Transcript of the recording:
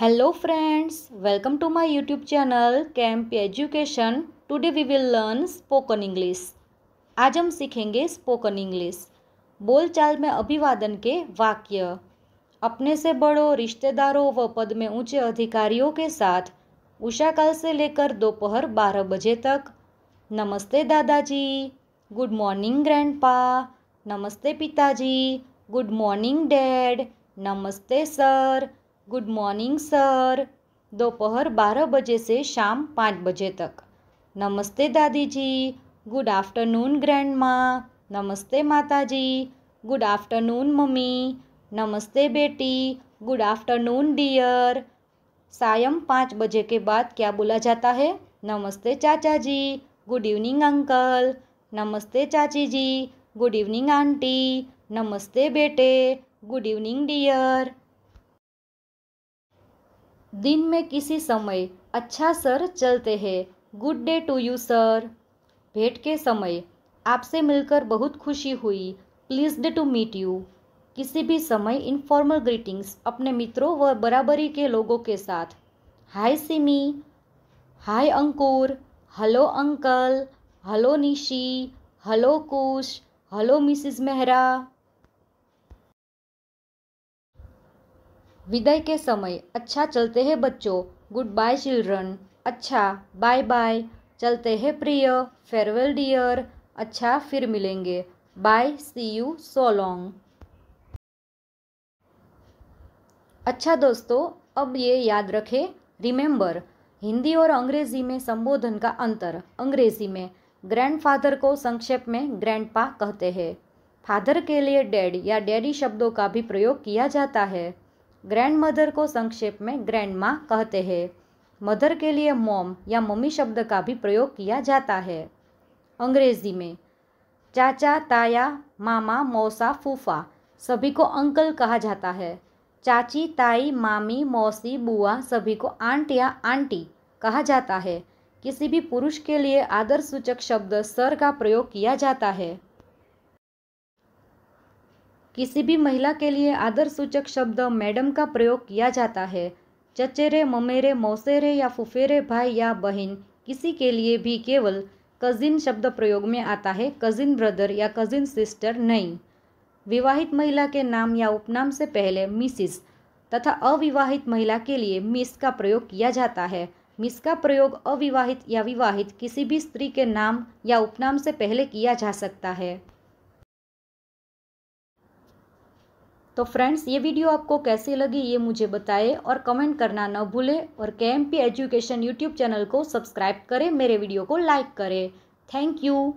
hello friends welcome to my YouTube channel camp education today we will learn spoken English आज हम सीखेंगे spoken English बोलचाल में अभिवादन के वाक्य अपने से बड़ों रिश्तेदारों व पद में ऊंचे अधिकारियों के साथ उषा काल से लेकर दोपहर बारह बजे तक नमस्ते दादाजी गुड मॉर्निंग ग्रैंड नमस्ते पिताजी गुड मॉर्निंग डैड नमस्ते सर गुड मॉर्निंग सर दोपहर बारह बजे से शाम पाँच बजे तक नमस्ते दादी जी गुड आफ्टरनून ग्रैंड माँ नमस्ते माता जी गुड आफ्टरनून मम्मी नमस्ते बेटी गुड आफ्टरनून डियर सायम पाँच बजे के बाद क्या बोला जाता है नमस्ते चाचा जी गुड इवनिंग अंकल नमस्ते चाची जी गुड इवनिंग आंटी नमस्ते बेटे गुड इवनिंग डियर दिन में किसी समय अच्छा सर चलते हैं good day to you sir भेंट के समय आपसे मिलकर बहुत खुशी हुई प्लीज्ड टू मीट यू किसी भी समय इनफॉर्मल ग्रीटिंग्स अपने मित्रों व बराबरी के लोगों के साथ hi Simi hi Ankur hello uncle hello Nishi hello Kush hello Mrs Mehra विदय के समय अच्छा चलते हैं बच्चों गुड बाय चिल्ड्रन अच्छा बाय बाय चलते हैं प्रिय फेयरवेल डियर अच्छा फिर मिलेंगे bye see you so long अच्छा दोस्तों अब ये याद रखें रिमेंबर हिंदी और अंग्रेजी में संबोधन का अंतर अंग्रेजी में ग्रैंडफादर को संक्षेप में ग्रैंडपा कहते हैं फादर के लिए डैड या डैडी शब्दों का भी प्रयोग किया जाता है ग्रैंड मदर को संक्षेप में ग्रैंड माँ कहते हैं मदर के लिए मॉम या मम्मी शब्द का भी प्रयोग किया जाता है अंग्रेजी में चाचा ताया मामा मौसा फूफा सभी को अंकल कहा जाता है चाची ताई मामी मौसी बुआ सभी को आंट या आंटी कहा जाता है किसी भी पुरुष के लिए आदर सूचक शब्द सर का प्रयोग किया जाता है किसी भी महिला के लिए आदर सूचक शब्द मैडम का प्रयोग किया जाता है चचेरे ममेरे मौसेरे या फुफेरे भाई या बहन किसी के लिए भी केवल कजिन शब्द प्रयोग में आता है कजिन ब्रदर या कजिन सिस्टर नहीं विवाहित महिला के नाम या उपनाम से पहले मिसिस तथा अविवाहित महिला के लिए मिस का प्रयोग किया जाता है मिस का प्रयोग अविवाहित या विवाहित किसी भी स्त्री के नाम या उपनाम से पहले किया जा सकता है तो फ्रेंड्स ये वीडियो आपको कैसी लगी ये मुझे बताए और कमेंट करना न भूलें और K M P education YouTube channel को सब्सक्राइब करें मेरे वीडियो को लाइक करें थैंक यू